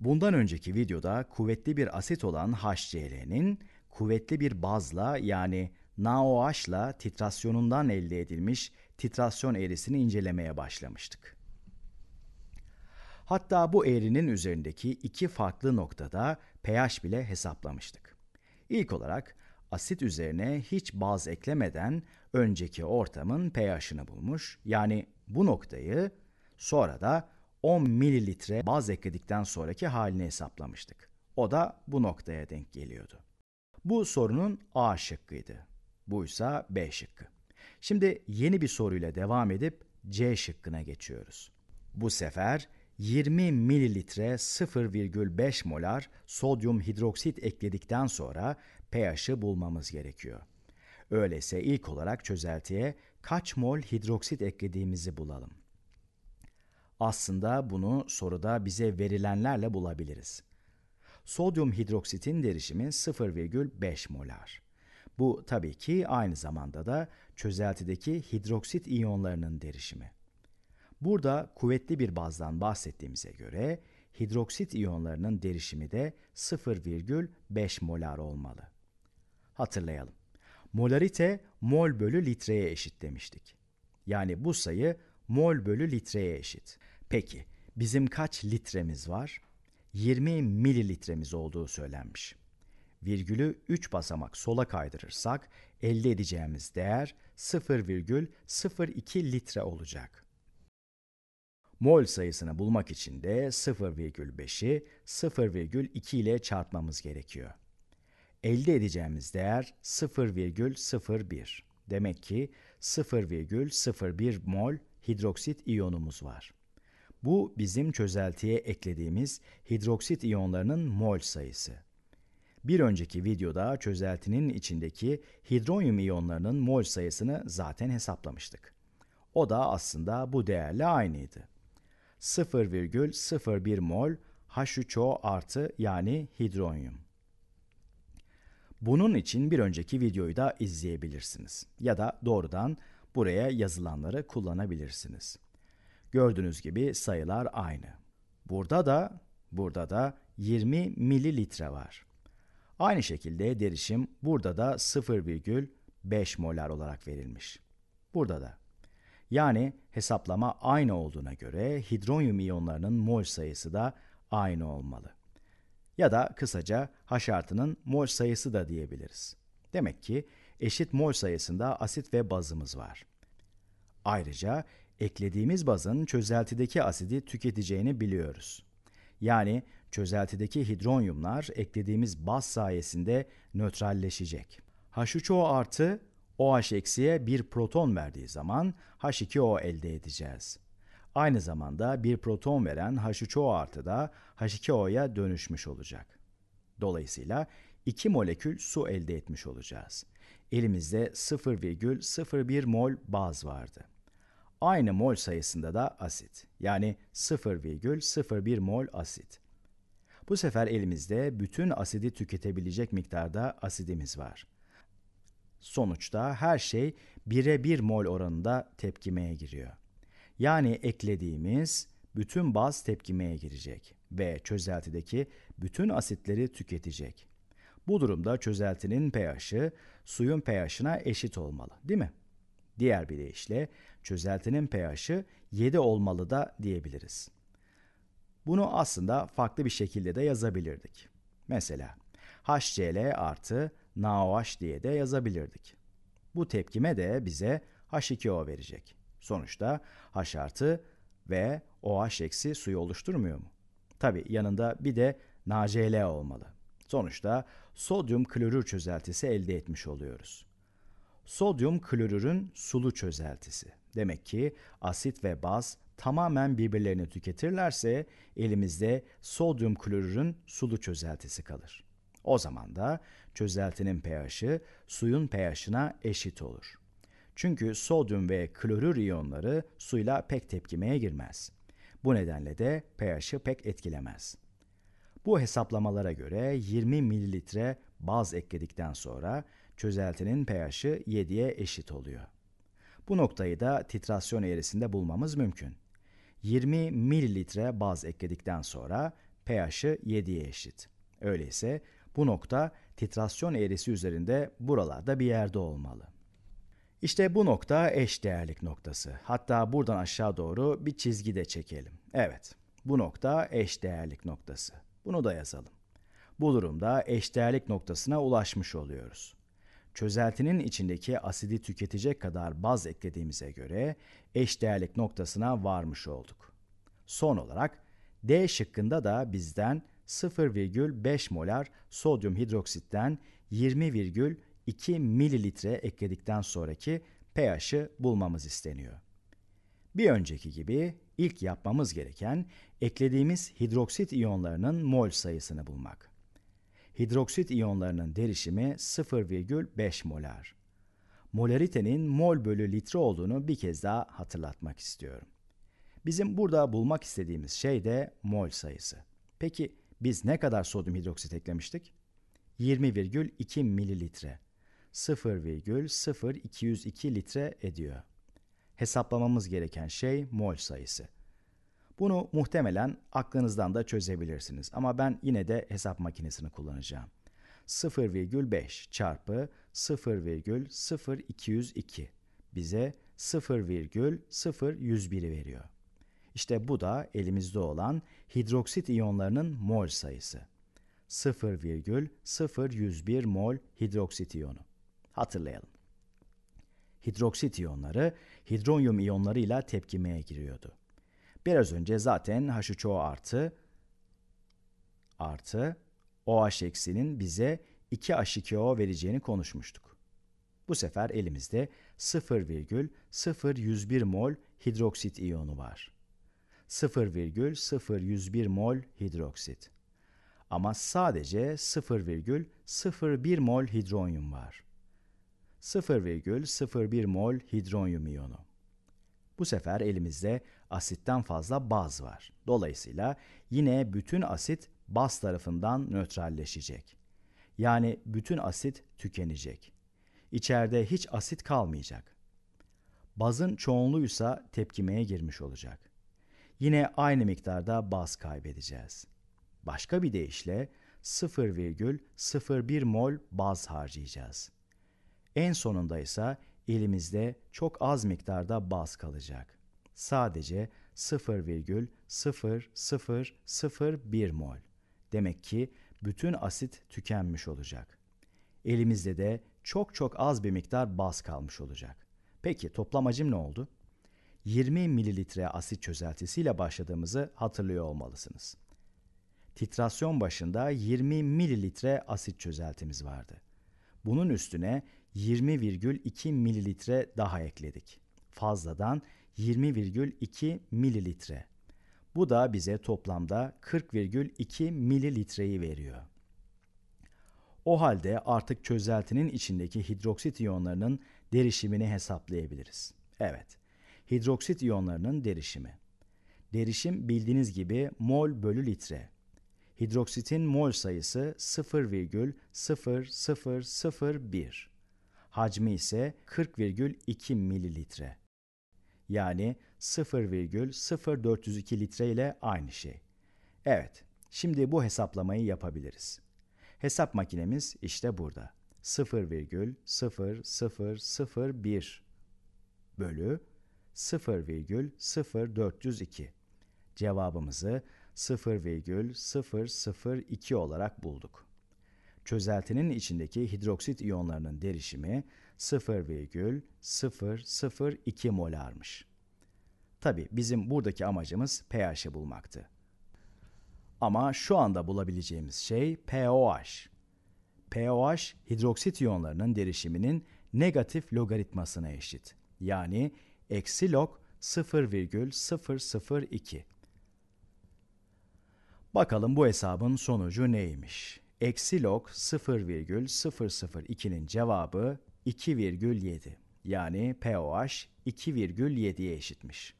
Bundan önceki videoda kuvvetli bir asit olan HCl'nin kuvvetli bir bazla yani NaOH'la titrasyonundan elde edilmiş titrasyon eğrisini incelemeye başlamıştık. Hatta bu eğrinin üzerindeki iki farklı noktada pH bile hesaplamıştık. İlk olarak asit üzerine hiç baz eklemeden önceki ortamın pH'ını bulmuş yani bu noktayı sonra da 10 mililitre baz ekledikten sonraki halini hesaplamıştık. O da bu noktaya denk geliyordu. Bu sorunun A şıkkıydı. Bu ise B şıkkı. Şimdi yeni bir soruyla devam edip C şıkkına geçiyoruz. Bu sefer 20 mililitre 0,5 molar sodyum hidroksit ekledikten sonra pH'i bulmamız gerekiyor. Öyleyse ilk olarak çözeltiye kaç mol hidroksit eklediğimizi bulalım. Aslında bunu soruda bize verilenlerle bulabiliriz. Sodyum hidroksitin derişimi 0,5 molar. Bu tabii ki aynı zamanda da çözeltideki hidroksit iyonlarının derişimi. Burada kuvvetli bir bazdan bahsettiğimize göre hidroksit iyonlarının derişimi de 0,5 molar olmalı. Hatırlayalım. Molarite mol bölü litreye eşit demiştik. Yani bu sayı mol bölü litreye eşit. Peki bizim kaç litremiz var? 20 mililitremiz olduğu söylenmiş. Virgülü 3 basamak sola kaydırırsak elde edeceğimiz değer 0,02 litre olacak. Mol sayısını bulmak için de 0,5'i 0,2 ile çarpmamız gerekiyor. Elde edeceğimiz değer 0,01. Demek ki 0,01 mol hidroksit iyonumuz var. Bu bizim çözeltiye eklediğimiz hidroksit iyonlarının mol sayısı. Bir önceki videoda çözeltinin içindeki hidronyum iyonlarının mol sayısını zaten hesaplamıştık. O da aslında bu değerle aynıydı. 0,01 mol H3O artı yani hidronyum. Bunun için bir önceki videoyu da izleyebilirsiniz ya da doğrudan buraya yazılanları kullanabilirsiniz. Gördüğünüz gibi sayılar aynı. Burada da, burada da 20 mililitre var. Aynı şekilde derişim burada da 0,5 molar olarak verilmiş. Burada da. Yani hesaplama aynı olduğuna göre hidronyum iyonlarının mol sayısı da aynı olmalı. Ya da kısaca haşartının mol sayısı da diyebiliriz. Demek ki eşit mol sayısında asit ve bazımız var. Ayrıca eklediğimiz bazın çözeltideki asidi tüketeceğini biliyoruz. Yani çözeltideki hidronyumlar eklediğimiz baz sayesinde nötralleşecek. H3O artı OH eksiye bir proton verdiği zaman H2O elde edeceğiz. Aynı zamanda bir proton veren H3O artı da H2O'ya dönüşmüş olacak. Dolayısıyla iki molekül su elde etmiş olacağız. Elimizde 0,01 mol baz vardı aynı mol sayısında da asit. Yani 0,01 mol asit. Bu sefer elimizde bütün asidi tüketebilecek miktarda asidimiz var. Sonuçta her şey 1'e 1 mol oranında tepkimeye giriyor. Yani eklediğimiz bütün baz tepkimeye girecek ve çözeltideki bütün asitleri tüketecek. Bu durumda çözeltinin pH'i suyun pH'ına eşit olmalı, değil mi? Diğer bir deyişle çözeltinin pH'i 7 olmalı da diyebiliriz. Bunu aslında farklı bir şekilde de yazabilirdik. Mesela HCl artı NaOH diye de yazabilirdik. Bu tepkime de bize H2O verecek. Sonuçta H artı ve OH eksi suyu oluşturmuyor mu? Tabi yanında bir de NaCl olmalı. Sonuçta sodyum klorür çözeltisi elde etmiş oluyoruz. Sodyum klorürün sulu çözeltisi. Demek ki asit ve baz tamamen birbirlerini tüketirlerse elimizde sodyum klorürün sulu çözeltisi kalır. O zaman da çözeltinin pH'i suyun pH'ına eşit olur. Çünkü sodyum ve klorür iyonları suyla pek tepkimeye girmez. Bu nedenle de pH'i pek etkilemez. Bu hesaplamalara göre 20 mililitre baz ekledikten sonra Çözeltinin pH'i 7'ye eşit oluyor. Bu noktayı da titrasyon eğrisinde bulmamız mümkün. 20 mililitre baz ekledikten sonra pH'i 7'ye eşit. Öyleyse bu nokta titrasyon eğrisi üzerinde buralarda bir yerde olmalı. İşte bu nokta eş değerlik noktası. Hatta buradan aşağı doğru bir çizgi de çekelim. Evet, bu nokta eş değerlik noktası. Bunu da yazalım. Bu durumda eş değerlik noktasına ulaşmış oluyoruz çözeltinin içindeki asidi tüketecek kadar baz eklediğimize göre eşdeğerlik noktasına varmış olduk. Son olarak D şıkkında da bizden 0,5 molar sodyum hidroksitten 20,2 mililitre ekledikten sonraki pH'i bulmamız isteniyor. Bir önceki gibi ilk yapmamız gereken eklediğimiz hidroksit iyonlarının mol sayısını bulmak. Hidroksit iyonlarının derişimi 0,5 molar. Molaritenin mol bölü litre olduğunu bir kez daha hatırlatmak istiyorum. Bizim burada bulmak istediğimiz şey de mol sayısı. Peki biz ne kadar sodyum hidroksit eklemiştik? 20,2 mililitre. 0,0202 litre ediyor. Hesaplamamız gereken şey mol sayısı. Bunu muhtemelen aklınızdan da çözebilirsiniz ama ben yine de hesap makinesini kullanacağım. 0,5 çarpı 0,0202 bize 0,0101'i veriyor. İşte bu da elimizde olan hidroksit iyonlarının mol sayısı. 0,0101 mol hidroksit iyonu. Hatırlayalım. Hidroksit iyonları hidronyum iyonlarıyla tepkimeye giriyordu. Biraz önce zaten haşı çoğu artı artı OH eksinin bize 2H2O vereceğini konuşmuştuk. Bu sefer elimizde 0,011 mol hidroksit iyonu var. 0,011 mol hidroksit. Ama sadece 0,01 mol hidronyum var. 0,01 mol hidronyum iyonu. Bu sefer elimizde asitten fazla baz var. Dolayısıyla yine bütün asit baz tarafından nötralleşecek. Yani bütün asit tükenecek. İçeride hiç asit kalmayacak. Bazın çoğunluğuysa tepkimeye girmiş olacak. Yine aynı miktarda baz kaybedeceğiz. Başka bir deyişle 0,01 mol baz harcayacağız. En sonunda ise Elimizde çok az miktarda baz kalacak. Sadece 0,0001 mol. Demek ki bütün asit tükenmiş olacak. Elimizde de çok çok az bir miktar baz kalmış olacak. Peki toplam hacim ne oldu? 20 mililitre asit çözeltisiyle başladığımızı hatırlıyor olmalısınız. Titrasyon başında 20 mililitre asit çözeltimiz vardı. Bunun üstüne 20,2 mililitre daha ekledik. Fazladan 20,2 mililitre. Bu da bize toplamda 40,2 mililitreyi veriyor. O halde artık çözeltinin içindeki hidroksit iyonlarının derişimini hesaplayabiliriz. Evet, hidroksit iyonlarının derişimi. Derişim bildiğiniz gibi mol bölü litre. Hidroksitin mol sayısı 0,0001 hacmi ise 40,2 mililitre. Yani 0,0402 litre ile aynı şey. Evet, şimdi bu hesaplamayı yapabiliriz. Hesap makinemiz işte burada. 0,0001 bölü 0,0402. Cevabımızı 0,002 olarak bulduk. Çözeltinin içindeki hidroksit iyonlarının derişimi 0,002 molarmış. Tabi bizim buradaki amacımız pH'i bulmaktı. Ama şu anda bulabileceğimiz şey pOH. pOH hidroksit iyonlarının derişiminin negatif logaritmasına eşit. Yani eksi log 0,002. Bakalım bu hesabın sonucu neymiş? eksi log 0,002'nin cevabı 2,7 yani pOH 2,7'ye eşitmiş.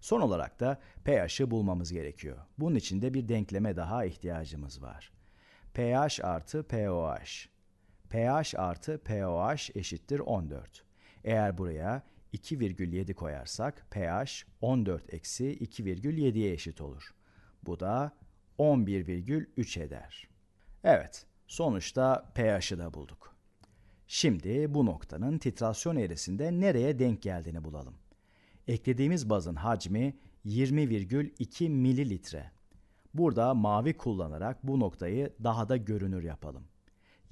Son olarak da pH'ı bulmamız gerekiyor. Bunun için de bir denkleme daha ihtiyacımız var. pH artı pOH. pH artı pOH eşittir 14. Eğer buraya 2,7 koyarsak pH 14 eksi 2,7'ye eşit olur. Bu da 11,3 eder. Evet, sonuçta pH'i de bulduk. Şimdi bu noktanın titrasyon eğrisinde nereye denk geldiğini bulalım. Eklediğimiz bazın hacmi 20,2 mililitre. Burada mavi kullanarak bu noktayı daha da görünür yapalım.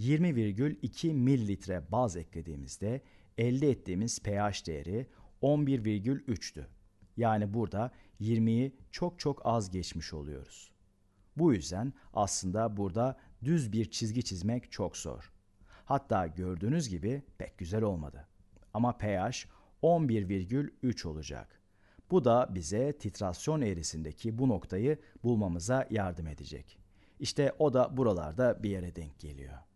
20,2 mililitre baz eklediğimizde elde ettiğimiz pH değeri 11,3'tü. Yani burada 20'yi çok çok az geçmiş oluyoruz. Bu yüzden aslında burada düz bir çizgi çizmek çok zor. Hatta gördüğünüz gibi pek güzel olmadı. Ama pH 11,3 olacak. Bu da bize titrasyon eğrisindeki bu noktayı bulmamıza yardım edecek. İşte o da buralarda bir yere denk geliyor.